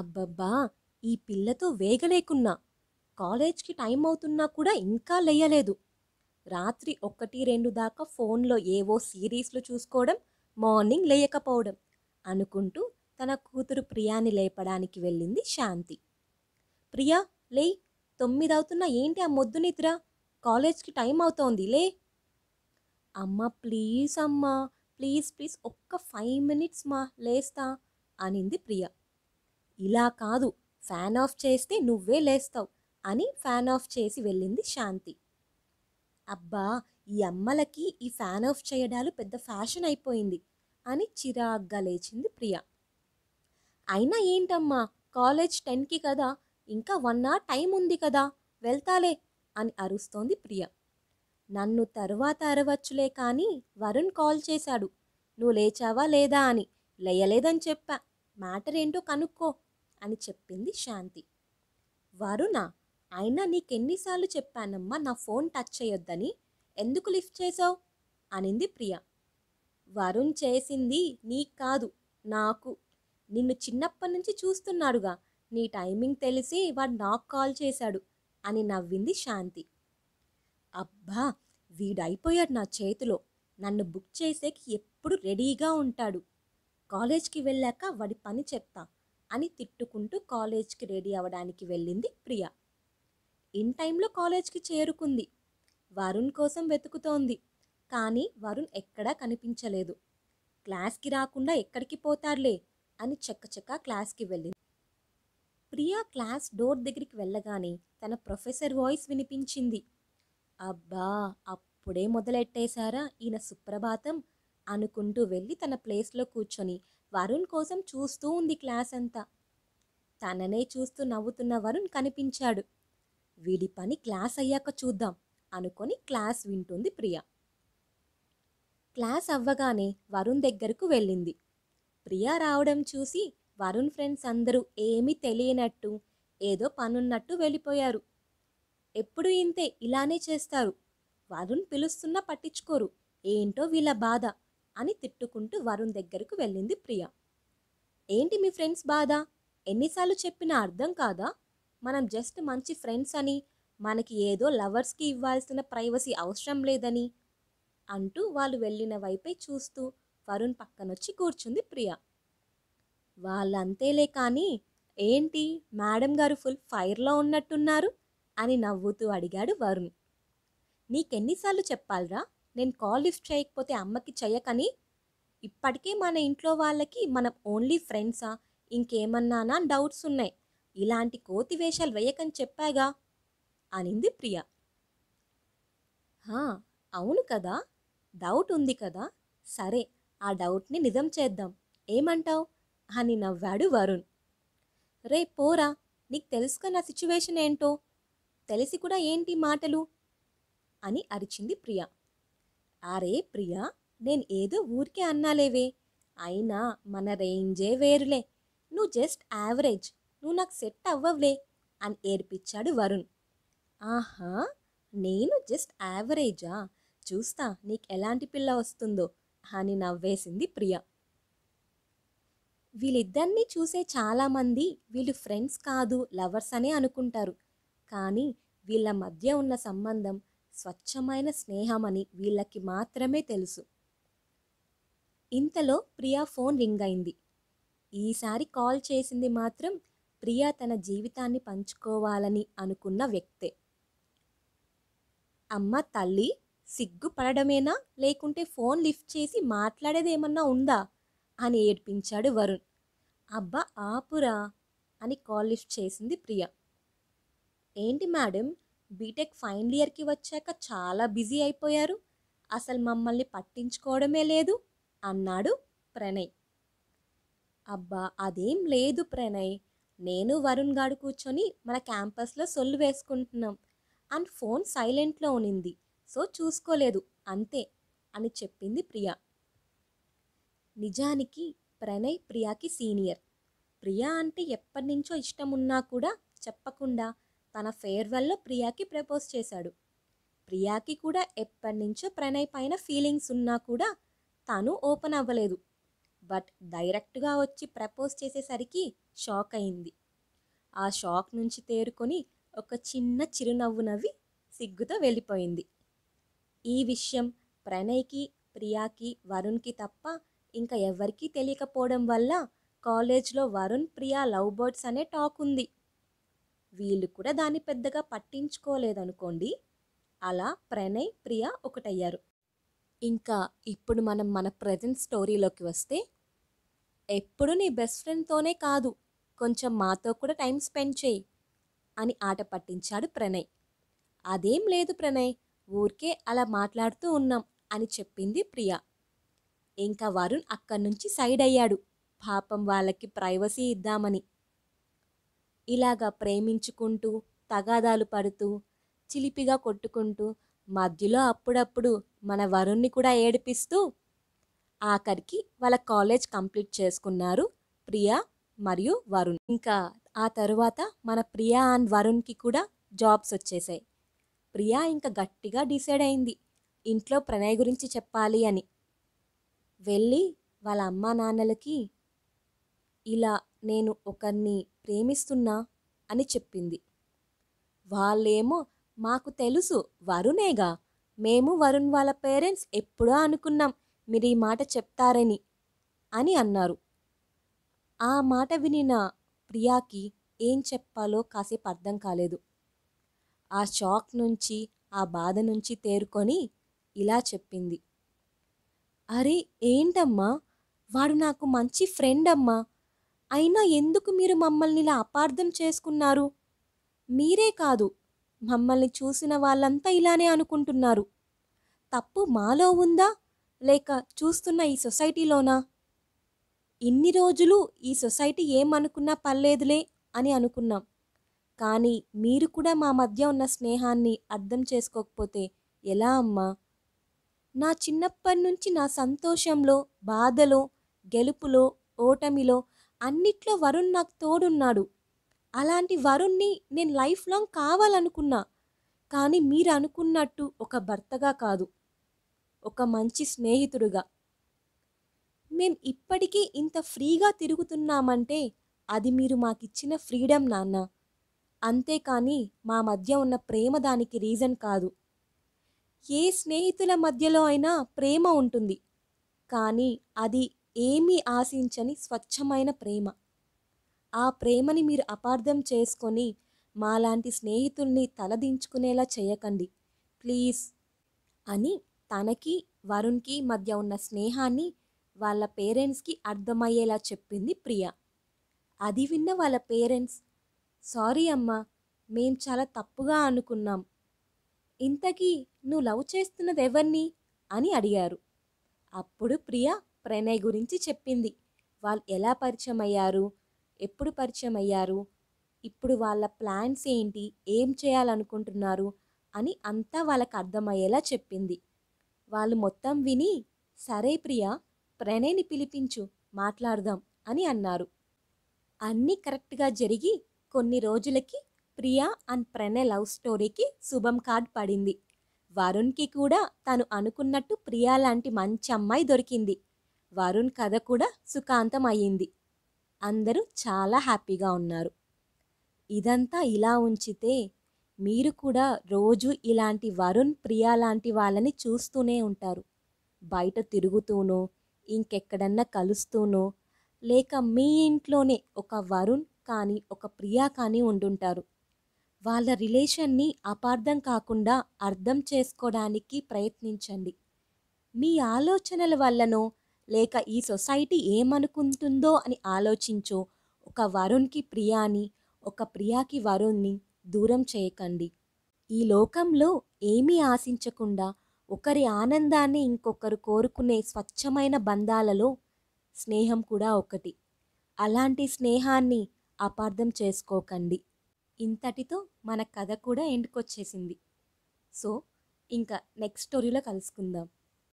అబ్బబ్బా ఈ పిల్లతో వేగలేకున్నా కాలేజ్కి టైం అవుతున్నా కూడా ఇంకా లేయలేదు రాత్రి ఒకటి రెండు దాకా ఫోన్లో ఏవో సిరీస్లు చూసుకోవడం మార్నింగ్ లేయకపోవడం అనుకుంటూ తన కూతురు ప్రియాని లేపడానికి వెళ్ళింది శాంతి ప్రియా లే తొమ్మిది అవుతున్నా ఏంటి ఆ మొద్దు నిద్ర కాలేజ్కి టైం అవుతోంది లే అమ్మ ప్లీజ్ అమ్మా ప్లీజ్ ప్లీజ్ ఒక్క ఫైవ్ మినిట్స్ మా లేస్తా అనింది ప్రియా ఇలా కాదు ఫ్యాన్ ఆఫ్ చేస్తే నువ్వే లేస్తావు అని ఫ్యాన్ ఆఫ్ చేసి వెళ్ళింది శాంతి అబ్బా ఈ అమ్మలకి ఈ ఫ్యాన్ ఆఫ్ చేయడాలు పెద్ద ఫ్యాషన్ అయిపోయింది అని చిరాగ్గా లేచింది ప్రియ అయినా ఏంటమ్మా కాలేజ్ టెన్కి కదా ఇంకా వన్ అవర్ టైం ఉంది కదా వెళ్తాలే అని అరుస్తోంది ప్రియ నన్ను తరువాత అరవచ్చులే కానీ వరుణ్ కాల్ చేశాడు నువ్వు లేచావా లేదా అని లేయలేదని చెప్పా మ్యాటర్ ఏంటో కనుక్కో అని చెప్పింది శాంతి వరుణ అయినా నీకెన్నిసార్లు చెప్పానమ్మా నా ఫోన్ టచ్ చేయొద్దని ఎందుకు లిఫ్ట్ చేసావు అనింది ప్రియ వరుణ్ చేసింది నీకు కాదు నాకు నిన్ను చిన్నప్పటి నుంచి చూస్తున్నాడుగా నీ టైమింగ్ తెలిసి వాడు నాకు కాల్ చేశాడు అని నవ్వింది శాంతి అబ్బా వీడైపోయాడు నా చేతిలో నన్ను బుక్ చేసేకి ఎప్పుడు రెడీగా ఉంటాడు కాలేజ్కి వెళ్ళాక వాడి పని చెప్తా అని తిట్టుకుంటూ కాలేజ్కి రెడీ అవ్వడానికి వెళ్ళింది ప్రియా ఇన్ టైంలో కాలేజ్కి చేరుకుంది వరుణ్ కోసం వెతుకుతోంది కానీ వరుణ్ ఎక్కడా కనిపించలేదు క్లాస్కి రాకుండా ఎక్కడికి పోతారులే అని చెక్కచెక్క క్లాస్కి వెళ్ళింది ప్రియా క్లాస్ డోర్ దగ్గరికి వెళ్ళగానే తన ప్రొఫెసర్ వాయిస్ వినిపించింది అబ్బా అప్పుడే మొదలెట్టేశారా ఈయన సుప్రభాతం అనుకుంటూ వెళ్ళి తన ప్లేస్లో కూర్చొని వరుణ్ కోసం చూస్తూ ఉంది క్లాస్ అంతా తననే చూస్తూ నవ్వుతున్న వరుణ్ కనిపించాడు వీడి పని క్లాస్ అయ్యాక చూద్దాం అనుకొని క్లాస్ వింటుంది ప్రియ క్లాస్ అవ్వగానే వరుణ్ దగ్గరకు వెళ్ళింది ప్రియ రావడం చూసి వరుణ్ ఫ్రెండ్స్ అందరూ ఏమీ తెలియనట్టు ఏదో పనున్నట్టు వెళ్ళిపోయారు ఎప్పుడు ఇంతే ఇలానే చేస్తారు వరుణ్ పిలుస్తున్నా పట్టించుకోరు ఏంటో వీళ్ళ బాధ అని తిట్టుకుంటూ వరుణ్ దగ్గరకు వెళ్ళింది ప్రియ ఏంటి మీ ఫ్రెండ్స్ బాధ ఎన్నిసార్లు చెప్పినా అర్థం కాదా మనం జస్ట్ మంచి ఫ్రెండ్స్ అని మనకి ఏదో లవర్స్కి ఇవ్వాల్సిన ప్రైవసీ అవసరం లేదని అంటూ వాళ్ళు వెళ్ళిన వైపే చూస్తూ వరుణ్ పక్కనొచ్చి కూర్చుంది ప్రియ వాళ్ళంతేలే కానీ ఏంటి మేడం గారు ఫుల్ ఫైర్లో ఉన్నట్టున్నారు అని నవ్వుతూ అడిగాడు వరుణ్ నీకెన్నిసార్లు చెప్పాలరా నేను కాల్ లిఫ్ట్ చేయకపోతే అమ్మకి చెయ్యకని ఇప్పటికే మన ఇంట్లో వాళ్ళకి మనం ఓన్లీ ఫ్రెండ్సా ఇంకేమన్నానా డౌట్స్ ఉన్నాయి ఇలాంటి కోతి వేషాలు వేయకని చెప్పాగా అనింది ప్రియా అవును కదా డౌట్ ఉంది కదా సరే ఆ డౌట్ని నిజం చేద్దాం ఏమంటావు అని నవ్వాడు వరుణ్ రే పోరా నీకు తెలుసుకున్న సిచ్యువేషన్ ఏంటో తెలిసి కూడా ఏంటి మాటలు అని అరిచింది ప్రియా అరే ప్రియా నేను ఏదో ఊరికే అన్నాలేవే అయినా మన రేంజే వేరులే నువ్వు జస్ట్ యావరేజ్ నువ్వు నాకు సెట్ అవ్వవులే అని ఏర్పించాడు వరుణ్ ఆహా నేను జస్ట్ యావరేజా చూస్తా నీకు ఎలాంటి పిల్ల వస్తుందో అని నవ్వేసింది ప్రియా వీళ్ళిద్దరినీ చూసే చాలామంది వీళ్ళు ఫ్రెండ్స్ కాదు లవర్స్ అనే అనుకుంటారు కానీ వీళ్ళ మధ్య ఉన్న సంబంధం స్వచ్ఛమైన స్నేహమని వీళ్ళకి మాత్రమే తెలుసు ఇంతలో ప్రియా ఫోన్ రింగ్ అయింది ఈసారి కాల్ చేసింది మాత్రం ప్రియా తన జీవితాన్ని పంచుకోవాలని అనుకున్న వ్యక్తే అమ్మ తల్లి సిగ్గుపడమేనా లేకుంటే ఫోన్ లిఫ్ట్ చేసి మాట్లాడేదేమన్నా ఉందా అని ఏడ్పించాడు వరుణ్ అబ్బా ఆపురా అని కాల్ లిఫ్ట్ చేసింది ప్రియా ఏంటి మేడం బీటెక్ ఫైనల్ ఇయర్కి వచ్చాక చాలా బిజీ అయిపోయారు అసలు మమ్మల్ని పట్టించుకోవడమే లేదు అన్నాడు ప్రణయ్ అబ్బా అదేం లేదు ప్రణయ్ నేను వరుణ్ గాడు కూర్చొని మన క్యాంపస్లో సొల్లు వేసుకుంటున్నాం అండ్ ఫోన్ సైలెంట్లో ఉనింది సో చూసుకోలేదు అంతే అని చెప్పింది ప్రియా నిజానికి ప్రణయ్ ప్రియాకి సీనియర్ ప్రియా అంటే ఎప్పటి నుంచో ఇష్టం ఉన్నా కూడా చెప్పకుండా తన ఫేర్వెల్లో ప్రియాకి ప్రపోజ్ చేశాడు ప్రియాకి కూడా ఎప్పటి నుంచో ప్రణయ్ పైన ఫీలింగ్స్ ఉన్నా కూడా తను ఓపెన్ అవ్వలేదు బట్ డైరెక్ట్గా వచ్చి ప్రపోజ్ చేసేసరికి షాక్ అయింది ఆ షాక్ నుంచి తేరుకొని ఒక చిన్న చిరునవ్వు నవ్వి సిగ్గుతో వెళ్ళిపోయింది ఈ విషయం ప్రణయ్కి ప్రియాకి వరుణ్కి తప్ప ఇంకా ఎవరికీ తెలియకపోవడం వల్ల కాలేజ్లో వరుణ్ ప్రియా లవ్ బర్డ్స్ అనే టాక్ ఉంది వీళ్ళు కూడా దాన్ని పెద్దగా పట్టించుకోలేదనుకోండి అలా ప్రణయ్ ప్రియ ఒకటయ్యారు ఇంకా ఇప్పుడు మనం మన ప్రజెంట్ స్టోరీలోకి వస్తే ఎప్పుడు నీ బెస్ట్ ఫ్రెండ్తోనే కాదు కొంచెం మాతో కూడా టైం స్పెండ్ చేయి అని ఆట పట్టించాడు ప్రణయ్ అదేం లేదు ప్రణయ్ ఊరికే అలా మాట్లాడుతూ ఉన్నాం అని చెప్పింది ప్రియ ఇంకా వరుణ్ అక్కడి నుంచి సైడ్ అయ్యాడు పాపం వాళ్ళకి ప్రైవసీ ఇద్దామని ఇలాగ ప్రేమించుకుంటూ తగాదాలు పడుతూ చిలిపిగా కొట్టుకుంటూ మధ్యలో అప్పుడప్పుడు మన వరుణ్ణి కూడా ఏడిపిస్తూ ఆఖరికి వాళ్ళ కాలేజ్ కంప్లీట్ చేసుకున్నారు ప్రియా మరియు వరుణ్ ఇంకా ఆ తరువాత మన ప్రియా అండ్ వరుణ్కి కూడా జాబ్స్ వచ్చేసాయి ప్రియా ఇంకా గట్టిగా డిసైడ్ అయింది ఇంట్లో ప్రణయ్ గురించి చెప్పాలి అని వెళ్ళి వాళ్ళ అమ్మా నాన్నలకి ఇలా నేను ఒకరిని ప్రేమిస్తున్నా అని చెప్పింది వాళ్ళేమో మాకు తెలుసు వరుణేగా మేము వరుణ్ వాళ్ళ పేరెంట్స్ ఎప్పుడో అనుకున్నాం మీరు ఈ మాట చెప్తారని అని అన్నారు ఆ మాట నా ప్రియాకి ఏం చెప్పాలో కాసేపు అర్థం కాలేదు ఆ షాక్ నుంచి ఆ బాధ నుంచి తేరుకొని ఇలా చెప్పింది అరే ఏంటమ్మా వాడు నాకు మంచి ఫ్రెండ్ అమ్మా అయినా ఎందుకు మీరు మమ్మల్ని ఇలా అపార్థం చేసుకున్నారు మీరే కాదు మమ్మల్ని చూసిన వాళ్ళంతా ఇలానే అనుకుంటున్నారు తప్పు మాలో ఉందా లేక చూస్తున్న ఈ సొసైటీలోనా ఇన్ని రోజులు ఈ సొసైటీ ఏమనుకున్నా పర్లేదులే అని అనుకున్నాం కానీ మీరు కూడా మా మధ్య ఉన్న స్నేహాన్ని అర్థం చేసుకోకపోతే ఎలా అమ్మా నా చిన్నప్పటి నుంచి నా సంతోషంలో బాధలో గెలుపులో ఓటమిలో అన్నిట్లో వరుణ్ నాకు తోడున్నాడు అలాంటి వరుణ్ణి నేను లైఫ్ లాంగ్ కావాలనుకున్నా కానీ మీరు అనుకున్నట్టు ఒక భర్తగా కాదు ఒక మంచి స్నేహితుడుగా మేం ఇప్పటికీ ఇంత ఫ్రీగా తిరుగుతున్నామంటే అది మీరు మాకిచ్చిన ఫ్రీడమ్ నాన్న అంతేకాని మా మధ్య ఉన్న ప్రేమ దానికి రీజన్ కాదు ఏ స్నేహితుల మధ్యలో అయినా ప్రేమ ఉంటుంది కానీ అది ఏమీ ఆశించని స్వచ్ఛమైన ప్రేమ ఆ ప్రేమని మీరు అపార్థం చేసుకొని మాలాంటి స్నేహితుల్ని తలదించుకునేలా చేయకండి ప్లీజ్ అని తనకి వరుణ్కి మధ్య ఉన్న స్నేహాన్ని వాళ్ళ పేరెంట్స్కి అర్థమయ్యేలా చెప్పింది ప్రియా అది విన్న వాళ్ళ పేరెంట్స్ సారీ అమ్మా మేం చాలా తప్పుగా అనుకున్నాం ఇంతకీ నువ్వు లవ్ చేస్తున్నది ఎవరిని అని అడిగారు అప్పుడు ప్రియా ప్రణయ్ గురించి చెప్పింది వాళ్ళు ఎలా పరిచయం అయ్యారు ఎప్పుడు పరిచయం అయ్యారు ఇప్పుడు వాళ్ళ ప్లాన్స్ ఏంటి ఏం చేయాలనుకుంటున్నారు అని అంతా వాళ్ళకు అర్థమయ్యేలా చెప్పింది వాళ్ళు మొత్తం విని సరే ప్రియ ప్రణయ్ని పిలిపించు మాట్లాడదాం అని అన్నారు అన్నీ కరెక్ట్గా జరిగి కొన్ని రోజులకి ప్రియా అండ్ ప్రణయ్ లవ్ స్టోరీకి శుభం కార్డ్ పడింది వరుణ్కి కూడా తను అనుకున్నట్టు ప్రియా లాంటి మంచి అమ్మాయి దొరికింది వరుణ్ కథ కూడా సుఖాంతం అయ్యింది అందరూ చాలా హ్యాపీగా ఉన్నారు ఇదంతా ఇలా ఉంచితే మీరు కూడా రోజు ఇలాంటి వరుణ్ ప్రియా లాంటి వాళ్ళని చూస్తూనే ఉంటారు బయట తిరుగుతూనో ఇంకెక్కడన్నా కలుస్తూనో లేక మీ ఇంట్లోనే ఒక వరుణ్ కానీ ఒక ప్రియా కానీ ఉండుంటారు వాళ్ళ రిలేషన్ని అపార్థం కాకుండా అర్థం చేసుకోవడానికి ప్రయత్నించండి మీ ఆలోచనల వల్లనో లేక ఈ సొసైటీ ఏమనుకుంటుందో అని ఆలోచించో ఒక వరుణ్కి ప్రియాని ఒక ప్రియాకి వరుణ్ని దూరం చేయకండి ఈ లోకంలో ఏమీ ఆశించకుండా ఒకరి ఆనందాన్ని ఇంకొకరు కోరుకునే స్వచ్ఛమైన బంధాలలో స్నేహం కూడా ఒకటి అలాంటి స్నేహాన్ని అపార్థం చేసుకోకండి ఇంతటితో మన కథ కూడా ఎండుకొచ్చేసింది సో ఇంకా నెక్స్ట్ స్టోరీలో కలుసుకుందాం